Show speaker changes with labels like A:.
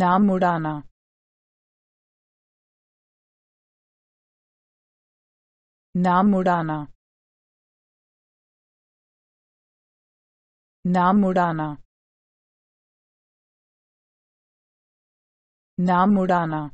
A: नाम उड़ाना नाम उड़ाना नाम उड़ाना नाम उड़ाना